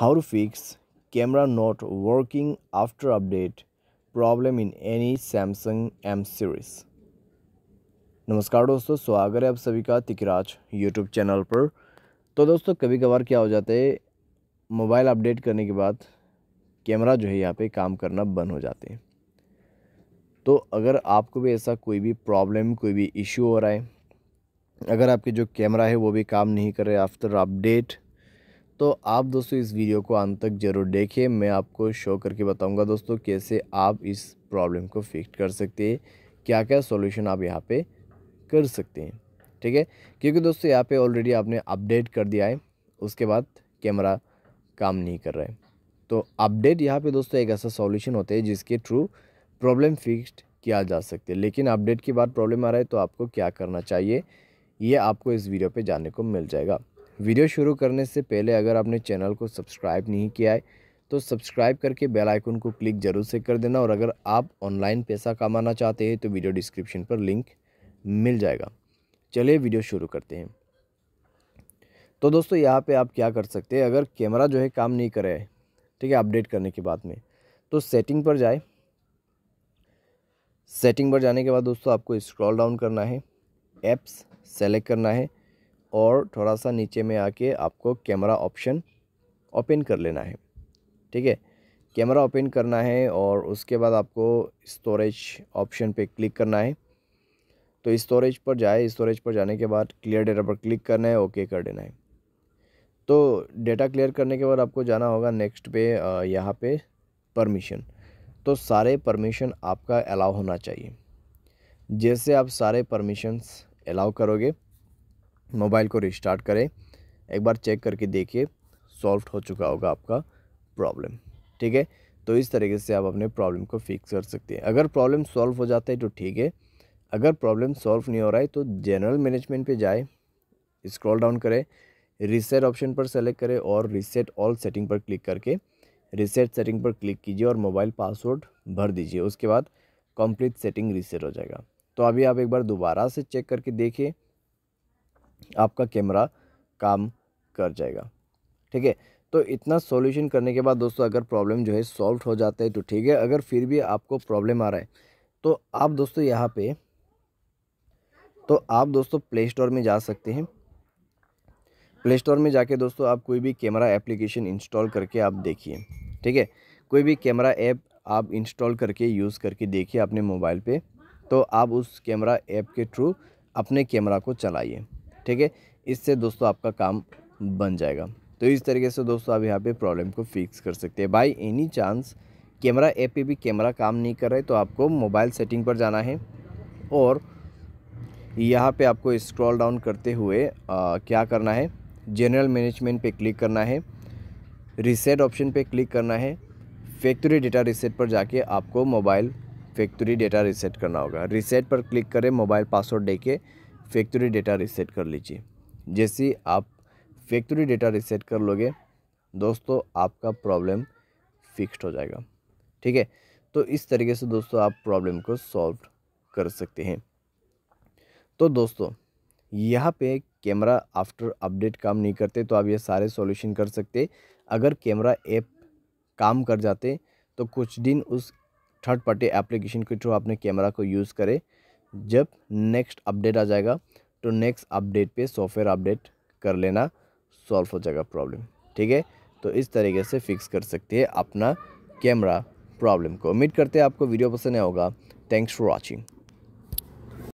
how to fix camera not working after update problem in any Samsung M series नमस्कार दोस्तों स्वागत है आप सभी का तिकराज यूट्यूब चैनल पर तो दोस्तों कभी कभार क्या हो जाता है मोबाइल अपडेट करने के बाद कैमरा जो है यहाँ पे काम करना बंद हो जाते हैं तो अगर आपको भी ऐसा कोई भी प्रॉब्लम कोई भी इशू हो रहा है अगर आपके जो कैमरा है वो भी काम नहीं कर रहे आफ्टर अपडेट तो आप दोस्तों इस वीडियो को अंत तक ज़रूर देखें मैं आपको शो करके बताऊंगा दोस्तों कैसे आप इस प्रॉब्लम को फिक्स कर सकते हैं क्या क्या सॉल्यूशन आप यहाँ पे कर सकते हैं ठीक है क्योंकि दोस्तों यहाँ पे ऑलरेडी आपने अपडेट कर दिया है उसके बाद कैमरा काम नहीं कर रहा है तो अपडेट यहाँ पर दोस्तों एक ऐसा सोल्यूशन होता है जिसके थ्रू प्रॉब्लम फिक्सड किया जा सकते हैं लेकिन अपडेट के बाद प्रॉब्लम आ रहा है तो आपको क्या करना चाहिए ये आपको इस वीडियो पे जानने को मिल जाएगा वीडियो शुरू करने से पहले अगर आपने चैनल को सब्सक्राइब नहीं किया है तो सब्सक्राइब करके बेल आइकन को क्लिक जरूर से कर देना और अगर आप ऑनलाइन पैसा कमाना चाहते हैं तो वीडियो डिस्क्रिप्शन पर लिंक मिल जाएगा चलिए वीडियो शुरू करते हैं तो दोस्तों यहाँ पे आप क्या कर सकते हैं अगर कैमरा जो है काम नहीं करे ठीक है अपडेट करने के बाद में तो सेटिंग पर जाए सेटिंग पर जाने के बाद दोस्तों आपको स्क्रॉल डाउन करना है ऐप्स सेलेक्ट करना है और थोड़ा सा नीचे में आके आपको कैमरा ऑप्शन ओपन कर लेना है ठीक है कैमरा ओपन करना है और उसके बाद आपको स्टोरेज ऑप्शन पे क्लिक करना है तो स्टोरेज पर जाए स्टोरेज पर जाने के बाद क्लियर डेटा पर क्लिक करना है ओके कर देना है तो डेटा क्लियर करने के बाद आपको जाना होगा नेक्स्ट पे यहाँ पे परमिशन तो सारे परमिशन आपका अलाउ होना चाहिए जैसे आप सारे परमिशंस अलाउ करोगे मोबाइल को रिस्टार्ट करें एक बार चेक करके देखिए सॉल्व हो चुका होगा आपका प्रॉब्लम ठीक है तो इस तरीके से आप अपने प्रॉब्लम को फिक्स कर सकते हैं अगर प्रॉब्लम सॉल्व हो जाता है तो ठीक है अगर प्रॉब्लम सॉल्व नहीं हो रहा है तो जनरल मैनेजमेंट पे जाए स्क्रॉल डाउन करें रिसेट ऑप्शन पर सेलेक्ट करें और रिसेट ऑल सेटिंग पर क्लिक करके रिसेट सेटिंग पर क्लिक कीजिए और मोबाइल पासवर्ड भर दीजिए उसके बाद कंप्लीट सेटिंग रीसेट हो जाएगा तो अभी आप एक बार दोबारा से चेक करके देखिए आपका कैमरा काम कर जाएगा ठीक है तो इतना सॉल्यूशन करने के बाद दोस्तों अगर प्रॉब्लम जो है सॉल्व हो जाता है तो ठीक है अगर फिर भी आपको प्रॉब्लम आ रहा है तो आप दोस्तों यहाँ पे तो आप दोस्तों प्ले स्टोर में जा सकते हैं प्ले स्टोर में जाके दोस्तों आप कोई भी कैमरा एप्लीकेशन इंस्टॉल करके आप देखिए ठीक है कोई भी कैमरा ऐप आप इंस्टॉल करके यूज़ करके देखिए अपने मोबाइल पर तो आप उस कैमरा ऐप के थ्रू अपने कैमरा को चलाइए ठीक है इससे दोस्तों आपका काम बन जाएगा तो इस तरीके से दोस्तों आप यहाँ पे प्रॉब्लम को फिक्स कर सकते हैं by any chance camera app पे भी कैमरा काम नहीं कर है तो आपको मोबाइल सेटिंग पर जाना है और यहाँ पे आपको स्क्रॉल डाउन करते हुए आ, क्या करना है जनरल मैनेजमेंट पे क्लिक करना है रिसेट ऑप्शन पे क्लिक करना है फैक्ट्री डेटा रिसेट पर जाके आपको मोबाइल फैक्ट्री डेटा रिसेट करना होगा रिसेट पर क्लिक करें मोबाइल पासवर्ड दे फैक्ट्री डेटा रिसेट कर लीजिए जैसे आप फैक्ट्री डेटा रिसेट कर लोगे दोस्तों आपका प्रॉब्लम फिक्स्ड हो जाएगा ठीक है तो इस तरीके से दोस्तों आप प्रॉब्लम को सॉल्व कर सकते हैं तो दोस्तों यहाँ पे कैमरा आफ्टर अपडेट काम नहीं करते तो आप ये सारे सॉल्यूशन कर सकते अगर कैमरा ऐप काम कर जाते तो कुछ दिन उस थर्ड पार्टी एप्लीकेशन के थ्रू आपने कैमरा को यूज़ करें जब नेक्स्ट अपडेट आ जाएगा तो नेक्स्ट अपडेट पे सॉफ्टवेयर अपडेट कर लेना सॉल्व हो जाएगा प्रॉब्लम ठीक है तो इस तरीके से फिक्स कर सकती है अपना कैमरा प्रॉब्लम को उम्मीद करते हैं आपको वीडियो पसंद आया होगा थैंक्स फॉर वॉचिंग